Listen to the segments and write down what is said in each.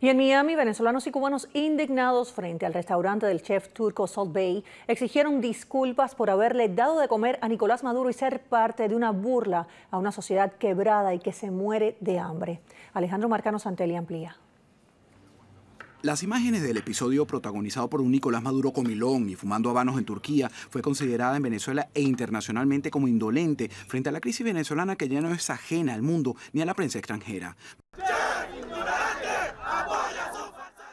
Y en Miami, venezolanos y cubanos indignados frente al restaurante del chef turco Salt Bay exigieron disculpas por haberle dado de comer a Nicolás Maduro y ser parte de una burla a una sociedad quebrada y que se muere de hambre. Alejandro Marcano Santelli amplía. Las imágenes del episodio protagonizado por un Nicolás Maduro comilón y fumando habanos en Turquía fue considerada en Venezuela e internacionalmente como indolente frente a la crisis venezolana que ya no es ajena al mundo ni a la prensa extranjera.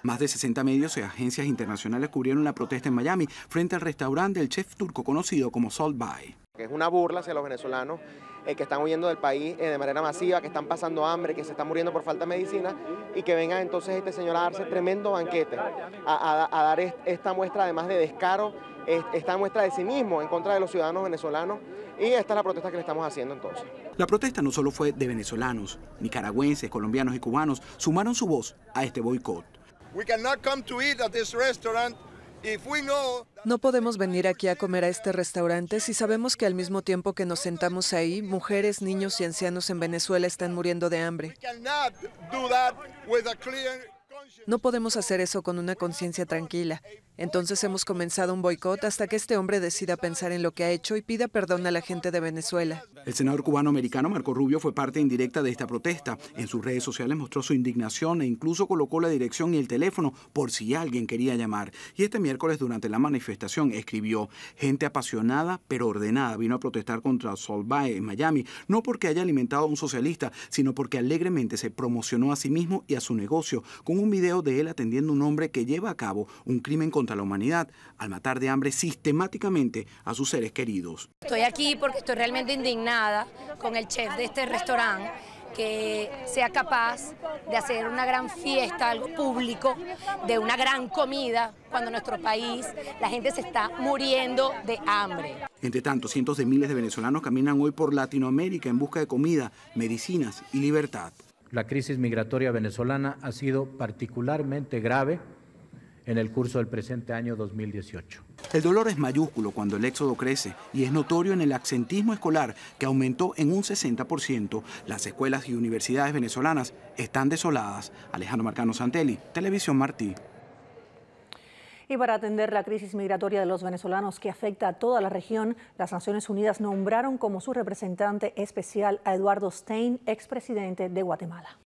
Más de 60 medios y agencias internacionales cubrieron la protesta en Miami frente al restaurante del chef turco conocido como Salt Bay. Es una burla hacia los venezolanos eh, que están huyendo del país eh, de manera masiva, que están pasando hambre, que se están muriendo por falta de medicina y que venga entonces este señor a darse tremendo banquete, a, dar esta muestra además de descaro, esta muestra de sí mismo en contra de los ciudadanos venezolanos y esta es la protesta que le estamos haciendo entonces. La protesta no solo fue de venezolanos, nicaragüenses, colombianos y cubanos sumaron su voz a este boicot. No podemos venir aquí a comer a este restaurante si sabemos que al mismo tiempo que nos sentamos ahí, mujeres, niños y ancianos en Venezuela están muriendo de hambre. No podemos hacer eso con una conciencia tranquila. Entonces hemos comenzado un boicot hasta que este hombre decida pensar en lo que ha hecho y pida perdón a la gente de Venezuela. El senador cubano-americano Marco Rubio fue parte indirecta de esta protesta. En sus redes sociales mostró su indignación e incluso colocó la dirección y el teléfono por si alguien quería llamar. Y este miércoles durante la manifestación escribió, gente apasionada pero ordenada vino a protestar contra Solvay en Miami, no porque haya alimentado a un socialista, sino porque alegremente se promocionó a sí mismo y a su negocio con un video de él atendiendo a un hombre que lleva a cabo un crimen contra la humanidad al matar de hambre sistemáticamente a sus seres queridos. Estoy aquí porque estoy realmente indignada con el chef de este restaurante que sea capaz de hacer una gran fiesta, algo público, de una gran comida, cuando en nuestro país la gente se está muriendo de hambre. Entre tanto, cientos de miles de venezolanos caminan hoy por Latinoamérica en busca de comida, medicinas y libertad la crisis migratoria venezolana ha sido particularmente grave en el curso del presente año 2018. El dolor es mayúsculo cuando el éxodo crece y es notorio en el absentismo escolar que aumentó en un 60%. Las escuelas y universidades venezolanas están desoladas. Alejandro Marcano Santelli, Televisión Martí. Y para atender la crisis migratoria de los venezolanos que afecta a toda la región, las Naciones Unidas nombraron como su representante especial a Eduardo Stein, expresidente de Guatemala.